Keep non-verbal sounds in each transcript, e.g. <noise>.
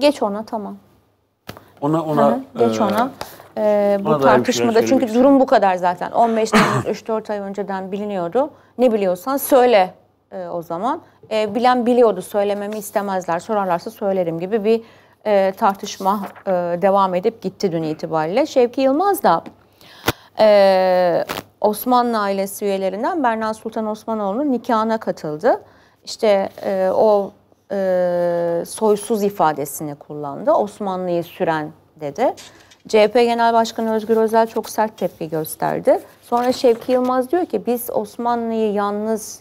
Geç ona tamam. Ona ona Hı -hı. geç e, ona. Ee, bu tartışmada şey çünkü durum bu kadar zaten. 15 Temmuz 3-4 ay önceden biliniyordu. Ne biliyorsan söyle e, o zaman. E, bilen biliyordu söylememi istemezler. Sorarlarsa söylerim gibi bir e, tartışma e, devam edip gitti dün itibariyle. Şevki Yılmaz da e, Osmanlı ailesi üyelerinden Berna Sultan Osmanoğlu'nun nikahına katıldı. İşte e, o e, soysuz ifadesini kullandı. Osmanlı'yı süren dedi. CHP Genel Başkanı Özgür Özel çok sert tepki gösterdi. Sonra Şevki Yılmaz diyor ki biz Osmanlı'yı yalnız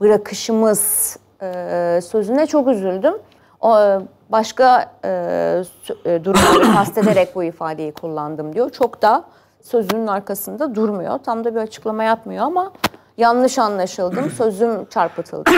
bırakışımız e, sözüne çok üzüldüm. O, e, başka e, e durumları <coughs> kastederek bu ifadeyi kullandım diyor. Çok da sözünün arkasında durmuyor. Tam da bir açıklama yapmıyor ama yanlış anlaşıldım, sözüm çarpıtıldı.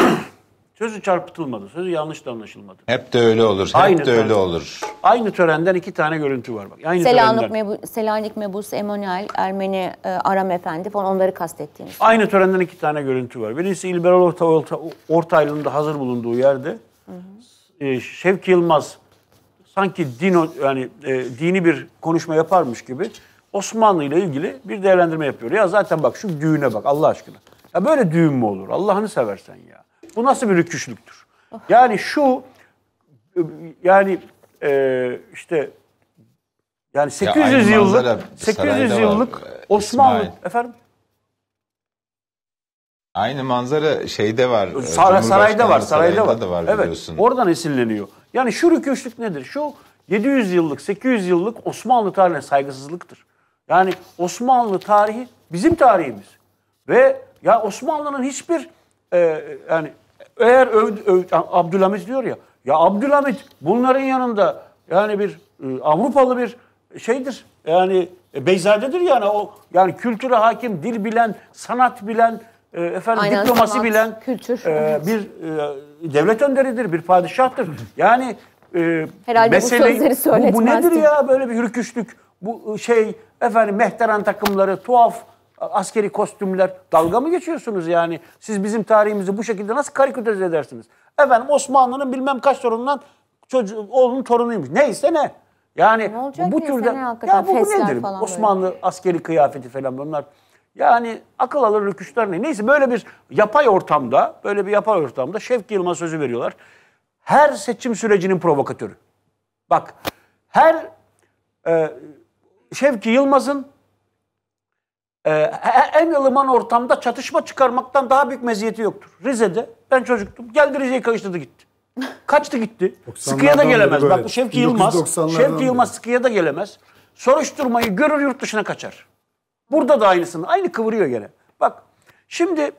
Sözü çarpıtılmadı, sözü yanlış da anlaşılmadı. Hep de öyle olur, hep aynı de tören, öyle olur. Aynı törenden iki tane görüntü var bak. Aynı Selanik, mebu, Selanik Mebus Emanuel, Ermeni e, Aram Efendi falan onları kastettiğiniz. Aynı törenden iki tane görüntü var. Birisi İlber Orta, Orta, Ortaylı'nın hazır bulunduğu yerde. Hı hı. E, Şevki Yılmaz sanki dino, yani e, dini bir konuşma yaparmış gibi Osmanlı ile ilgili bir değerlendirme yapıyor. Ya zaten bak şu düğüne bak Allah aşkına. Ya böyle düğün mü olur? Allah'ını seversen ya. Bu nasıl bir rüküşlüktür? Yani şu yani e, işte yani 800 ya yıllık 800 yıllık var. E, Osmanlı İsmail. efendim Aynı manzara şeyde var. E, Sar sarayda var, sarayda var. var evet. Oradan esinleniyor. Yani şu rüküşlük nedir? Şu 700 yıllık, 800 yıllık Osmanlı tarihine saygısızlıktır. Yani Osmanlı tarihi bizim tarihimiz. Ve ya Osmanlı'nın hiçbir e, yani eğer öv, öv, Abdülhamit diyor ya, ya Abdülhamit bunların yanında yani bir e, Avrupalı bir şeydir. Yani e, Beyzadedir yani o yani kültüre hakim, dil bilen, sanat bilen, e, efendim Aynen, diplomasi sanat, bilen kültür e, bir e, devlet önderidir, bir padişahtır. Yani e, Herhalde mesele, bu sözleri bu, bu nedir ya böyle bir hürküşlük, bu e, şey efendim mehteran takımları, tuhaf askeri kostümler. Dalga mı geçiyorsunuz yani? Siz bizim tarihimizi bu şekilde nasıl karikatürize edersiniz? Efendim Osmanlı'nın bilmem kaç torunundan çocuğu, oğlunun torunuymuş. Neyse ne. Yani ne bu türde ya bu, bu nedir? Osmanlı böyle. askeri kıyafeti falan bunlar. Yani akıl alır rüküşler ne? Neyse böyle bir yapay ortamda, böyle bir yapay ortamda Şevki Yılmaz sözü veriyorlar. Her seçim sürecinin provokatörü. Bak her e, Şevki Yılmaz'ın ee, e, en ılıman ortamda çatışma çıkarmaktan daha büyük meziyeti yoktur. Rize'de ben çocuktum. Geldi Rize'yi kayıştırdı gitti. Kaçtı gitti. <laughs> Sıkıya da gelemez. Bak bu Şevki Yılmaz. Şevki Yılmaz sıkıya da gelemez. Soruşturmayı görür yurt dışına kaçar. Burada da aynısını. Aynı kıvırıyor gene. Bak şimdi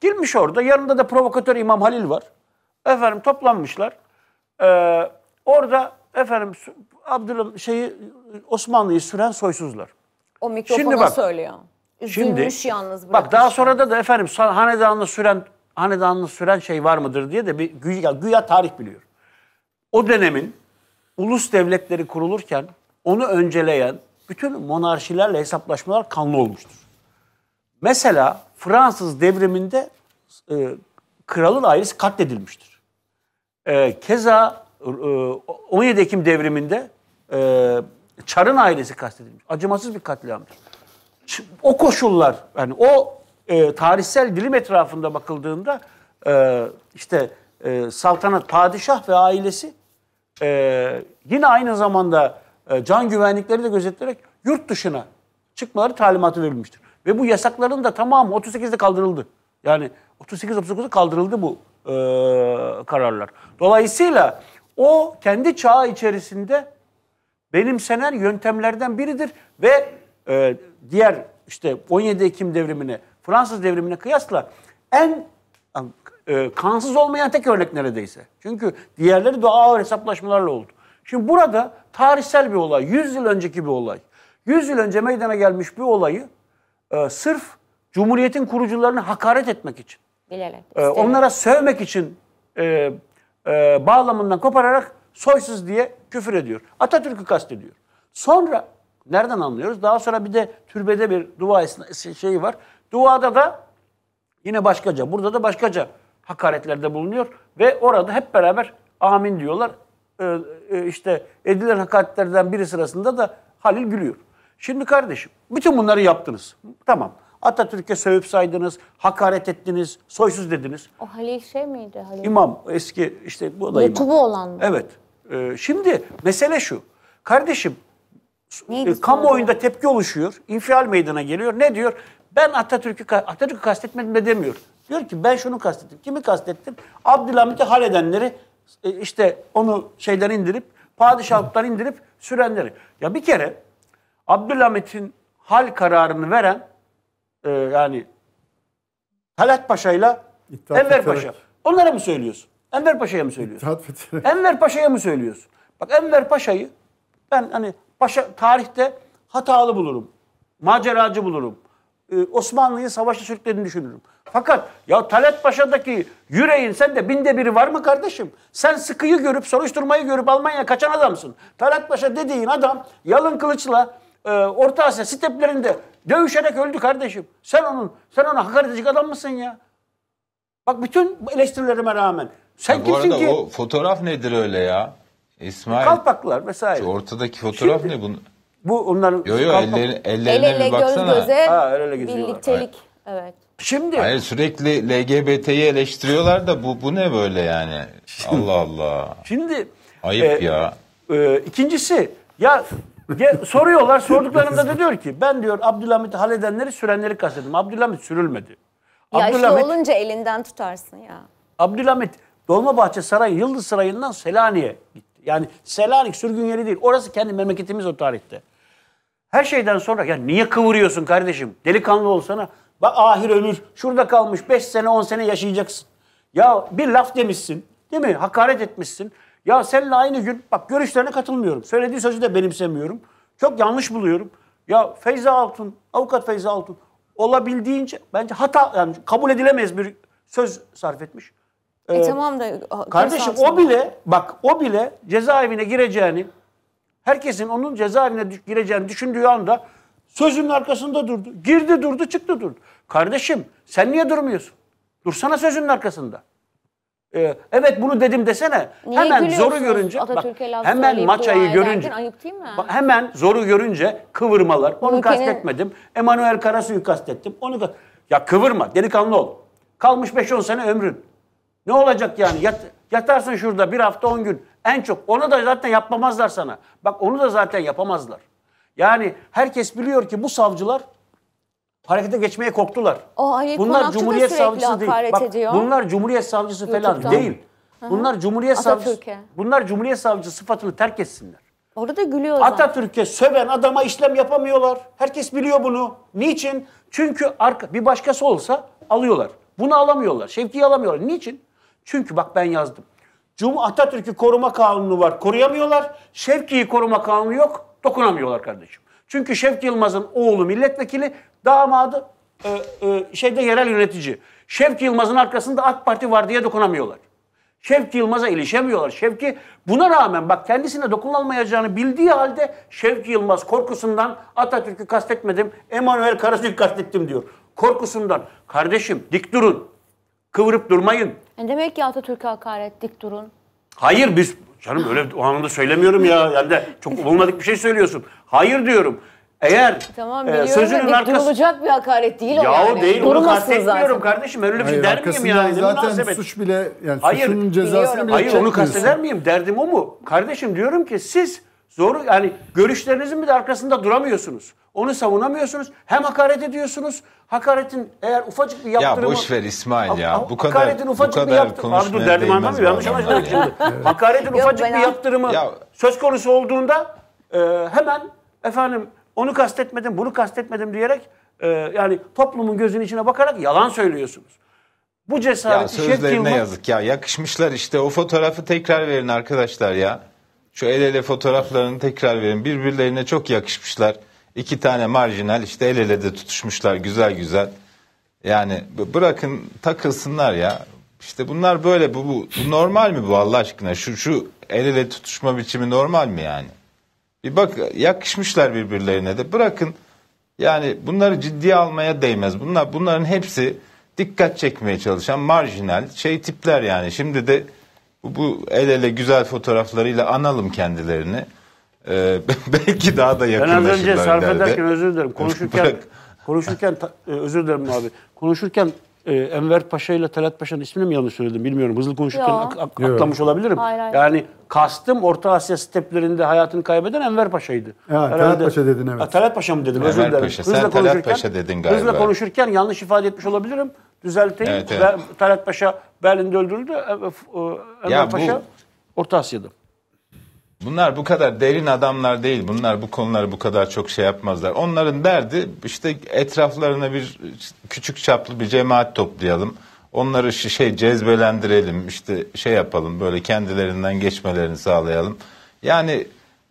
girmiş orada. Yanında da provokatör İmam Halil var. Efendim toplanmışlar. Ee, orada efendim Abdülham şeyi Osmanlı'yı süren soysuzlar. O mikrofona Şimdi bak, söylüyor. Üzülmüş Şimdi, yalnız bırakmış. Bak daha sonra da da efendim hanedanlı süren hanedanlı süren şey var mıdır diye de bir güya, güya tarih biliyor. O dönemin ulus devletleri kurulurken onu önceleyen bütün monarşilerle hesaplaşmalar kanlı olmuştur. Mesela Fransız devriminde e, kralın ailesi katledilmiştir. E, keza e, 17 Ekim devriminde e, Çar'ın ailesi kastedilmiş. Acımasız bir katliamdır o koşullar yani o e, tarihsel dilim etrafında bakıldığında e, işte e, saltanat padişah ve ailesi e, yine aynı zamanda e, can güvenlikleri de gözetleyerek yurt dışına çıkmaları talimatı verilmiştir. Ve bu yasakların da tamamı 38'de kaldırıldı. Yani 38-39'da kaldırıldı bu e, kararlar. Dolayısıyla o kendi çağı içerisinde benimsenen yöntemlerden biridir ve e, diğer işte 17 Ekim devrimini, Fransız devrimine kıyasla en e, kansız olmayan tek örnek neredeyse. Çünkü diğerleri de ağır hesaplaşmalarla oldu. Şimdi burada tarihsel bir olay, 100 yıl önceki bir olay. 100 yıl önce meydana gelmiş bir olayı e, sırf Cumhuriyet'in kurucularını hakaret etmek için, e, onlara sövmek için e, e, bağlamından kopararak soysuz diye küfür ediyor. Atatürk'ü kastediyor. Sonra Nereden anlıyoruz? Daha sonra bir de türbede bir dua şey, şeyi var. Duada da yine başkaca, burada da başkaca hakaretlerde bulunuyor ve orada hep beraber amin diyorlar. Ee, e, işte edilen hakaretlerden biri sırasında da Halil gülüyor. Şimdi kardeşim bütün bunları yaptınız. Tamam. Atatürk'e sövüp saydınız, hakaret ettiniz, soysuz dediniz. O Halil şey miydi? Halil? İmam eski işte bu da Metubu imam. olan mı? Evet. Ee, şimdi mesele şu. Kardeşim Neydi e, kamuoyunda sonra? tepki oluşuyor. İnfial meydana geliyor. Ne diyor? Ben Atatürk'ü Atatürk'ü kastetmedim de demiyor. Diyor ki ben şunu kastettim. Kimi kastettim? Abdülhamit'i haledenleri e, işte onu şeyden indirip padişahlıktan indirip sürenleri. Ya bir kere Abdülhamit'in hal kararını veren e, yani Talat Paşa'yla Enver Paşa. Onlara mı söylüyorsun? Enver Paşa'ya mı söylüyorsun? Enver Paşa'ya mı söylüyorsun? Bak Enver Paşa'yı ben hani Başa, tarihte hatalı bulurum. Maceracı bulurum. Ee, Osmanlı'yı savaşa sürüklediğini düşünürüm. Fakat ya Talat Paşa'daki yüreğin sen de binde biri var mı kardeşim? Sen sıkıyı görüp soruşturmayı görüp Almanya'ya kaçan adamsın. Talat Paşa dediğin adam yalın kılıçla e, Orta Asya steplerinde dövüşerek öldü kardeşim. Sen onun sen ona hakaret edecek adam mısın ya? Bak bütün eleştirilerime rağmen sen ya kimsin arada ki? o fotoğraf nedir öyle ya? İsmail. Kalpaklar vesaire. Şu ortadaki fotoğraf Şimdi, ne bunu? Bu onların yo, yo, kalpak... elleri, ellerine el ele, bir baksana. Göz göze, ha, el ele birliktelik. Evet. Şimdi Hayır sürekli LGBT'yi eleştiriyorlar da bu bu ne böyle yani? Şimdi, Allah Allah. Şimdi ayıp e, ya. E, ikincisi ya soruyorlar sorduklarında da diyor ki ben diyor Abdülhamit haledenleri sürenleri kastedim. Abdülhamit sürülmedi. Abdülhamit, Yaşlı olunca elinden tutarsın ya. Abdülhamit Dolmabahçe Sarayı Yıldız Sarayı'ndan Selanik'e gitti. Yani Selanik sürgün yeri değil. Orası kendi memleketimiz o tarihte. Her şeyden sonra ya niye kıvırıyorsun kardeşim? Delikanlı olsana. Bak ahir ömür şurada kalmış 5 sene 10 sene yaşayacaksın. Ya bir laf demişsin değil mi? Hakaret etmişsin. Ya seninle aynı gün bak görüşlerine katılmıyorum. Söylediği sözü de benimsemiyorum. Çok yanlış buluyorum. Ya Feyza Altun, avukat Feyza Altun olabildiğince bence hata yani kabul edilemez bir söz sarf etmiş. E ee, tamam da kardeşim o bile bak o bile cezaevine gireceğini herkesin onun cezaevine gireceğini düşündüğü anda sözünün arkasında durdu. Girdi durdu çıktı durdu. Kardeşim sen niye durmuyorsun? Dursana sözünün arkasında. Ee, evet bunu dedim desene. Niye hemen zoru görünce bak, hemen maçayı görünce ayıp hemen zoru görünce kıvırmalar. Onu Ülkenin... kastetmedim. Emanuel Karasu'yu kastettim. Onu ya kıvırma delikanlı ol. Kalmış 5-10 sene ömrün. Ne olacak yani? Yat, yatarsın şurada bir hafta on gün. En çok. Onu da zaten yapmamazlar sana. Bak onu da zaten yapamazlar. Yani herkes biliyor ki bu savcılar harekete geçmeye korktular. O hayır, bunlar Cumhuriyet savcısı değil. Bak, bunlar Cumhuriyet savcısı falan YouTube'dan. değil. Hı-hı. Bunlar Cumhuriyet savcısı. Bunlar Cumhuriyet savcısı sıfatını terk etsinler. Orada gülüyorlar. Atatürk'e söven adama işlem yapamıyorlar. Herkes biliyor bunu. Niçin? Çünkü arka, bir başkası olsa alıyorlar. Bunu alamıyorlar. Şevki'yi alamıyorlar. Niçin? Çünkü bak ben yazdım. Cum Atatürk'ü koruma kanunu var. Koruyamıyorlar. Şevki'yi koruma kanunu yok. Dokunamıyorlar kardeşim. Çünkü Şevki Yılmaz'ın oğlu milletvekili, damadı e, e, şeyde yerel yönetici. Şevki Yılmaz'ın arkasında AK Parti var diye dokunamıyorlar. Şevki Yılmaz'a ilişemiyorlar. Şevki buna rağmen bak kendisine dokunulmayacağını bildiği halde Şevki Yılmaz korkusundan Atatürk'ü kastetmedim, Emanuel Karasül'ü kastettim diyor. Korkusundan. Kardeşim dik durun. Kıvırıp durmayın. Yani demek ki Atatürk'e hakaret dik durun. Hayır biz canım öyle o anlamda söylemiyorum ya. <laughs> Yani de çok olmadık bir şey söylüyorsun. Hayır diyorum. Eğer e, tamam, e, sözünün arkası... durulacak bir hakaret değil ya o yani. değil onu kastetmiyorum kardeşim. Ben öyle bir şey der miyim yani? Zaten münasebet. suç bile yani hayır, suçun cezasını biliyorum. bile Hayır onu kasteder miyim? Derdim o mu? Kardeşim diyorum ki siz Zoru yani görüşlerinizin bir de arkasında duramıyorsunuz. Onu savunamıyorsunuz. Hem hakaret ediyorsunuz. Hakaretin eğer ufacık bir yaptırımı... Ya boş ver İsmail ya. bu kadar, hakaretin ufacık bu kadar bir yaptırımı... Abi dur derdim anlamıyor. Yanlış anlaşılacak şimdi. <laughs> hakaretin Yok, ufacık bir yaptırımı ya. söz konusu olduğunda e, hemen efendim onu kastetmedim, bunu kastetmedim diyerek e, yani toplumun gözünün içine bakarak yalan söylüyorsunuz. Bu cesaret. ya, sözlerine yazık ya. Yakışmışlar işte. O fotoğrafı tekrar verin arkadaşlar ya. Şu el ele fotoğraflarını tekrar verin. Birbirlerine çok yakışmışlar. İki tane marjinal işte el ele de tutuşmuşlar güzel güzel. Yani bırakın takılsınlar ya. İşte bunlar böyle bu, bu, bu normal mi bu Allah aşkına? Şu şu el ele tutuşma biçimi normal mi yani? Bir bak yakışmışlar birbirlerine de. Bırakın yani bunları ciddiye almaya değmez. Bunlar bunların hepsi dikkat çekmeye çalışan marjinal şey tipler yani. Şimdi de bu, el ele güzel fotoğraflarıyla analım kendilerini. Ee, <laughs> belki daha da yakınlaşırlar. Ben az önce sarf ederken özür dilerim. <laughs> Konuşurken, konuşurken e, özür dilerim abi. Konuşurken e, Enver Paşa ile Talat Paşa'nın ismini mi yanlış söyledim bilmiyorum. Hızlı konuşurken ak, ak, atlamış olabilirim. Hayır, hayır. Yani kastım Orta Asya steplerinde hayatını kaybeden Enver Paşa'ydı. Ya, Talat Paşa dedin evet. Ha, Talat Paşa mı dedim? Enver özür dilerim. Paşa. Hızla Sen Talat Paşa dedin galiba. Hızla konuşurken yanlış ifade etmiş olabilirim düzelteyim. Evet, evet. Talat Paşa Berlin'de öldürüldü. Enver e, e, Paşa bu, Orta Asya'da. Bunlar bu kadar derin adamlar değil. Bunlar bu konuları bu kadar çok şey yapmazlar. Onların derdi işte etraflarına bir küçük çaplı bir cemaat toplayalım. Onları şey cezbelendirelim, işte şey yapalım, böyle kendilerinden geçmelerini sağlayalım. Yani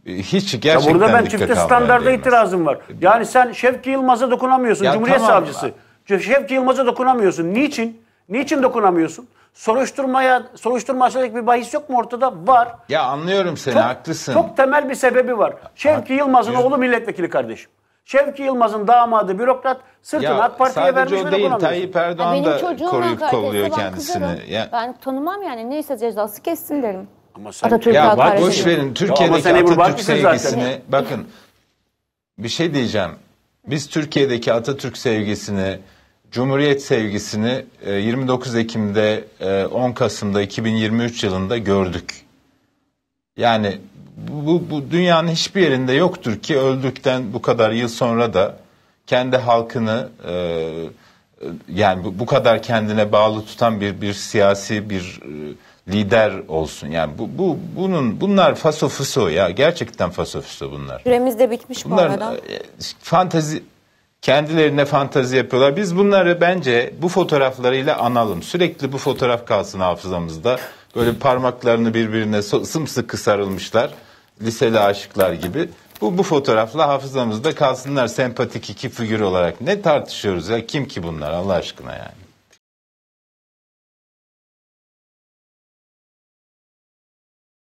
hiç gerçekten ya Burada ben çifte standarda itirazım var. Yani sen Şevki Yılmaz'a dokunamıyorsun, ya Cumhuriyet tamam. Savcısı. Şevki Yılmaz'a dokunamıyorsun. Niçin? Niçin dokunamıyorsun? Soruşturmaya, soruşturma açılacak bir bahis yok mu ortada? Var. Ya anlıyorum seni, çok, haklısın. Çok temel bir sebebi var. Şevki Yılmaz'ın oğlu milletvekili kardeşim. Şevki Yılmaz'ın damadı bürokrat sırtını ya, AK Parti'ye vermiş ve değil, Tayyip Erdoğan ya da koruyup kolluyor kendisini. Ya. Ben tanımam yani neyse cezası kessin derim. Ama sen, Atatürk ya bak boş verin Türkiye'deki Atatürk sevgisini zaten. bakın bir şey diyeceğim. Biz Türkiye'deki Atatürk sevgisini Cumhuriyet sevgisini 29 e, Ekim'de 10 e, Kasım'da 2023 yılında gördük. Yani bu, bu dünyanın hiçbir yerinde yoktur ki öldükten bu kadar yıl sonra da kendi halkını e, yani bu, kadar kendine bağlı tutan bir bir siyasi bir lider olsun. Yani bu, bu bunun bunlar faso fuso ya gerçekten faso fuso bunlar. Süremiz de bitmiş bunlar, bu arada. fantezi Kendilerine fantazi yapıyorlar. Biz bunları bence bu fotoğraflarıyla analım. Sürekli bu fotoğraf kalsın hafızamızda. Böyle parmaklarını birbirine sımsıkı sarılmışlar. Liseli aşıklar gibi. Bu, bu fotoğrafla hafızamızda kalsınlar sempatik iki figür olarak. Ne tartışıyoruz ya? Kim ki bunlar Allah aşkına yani?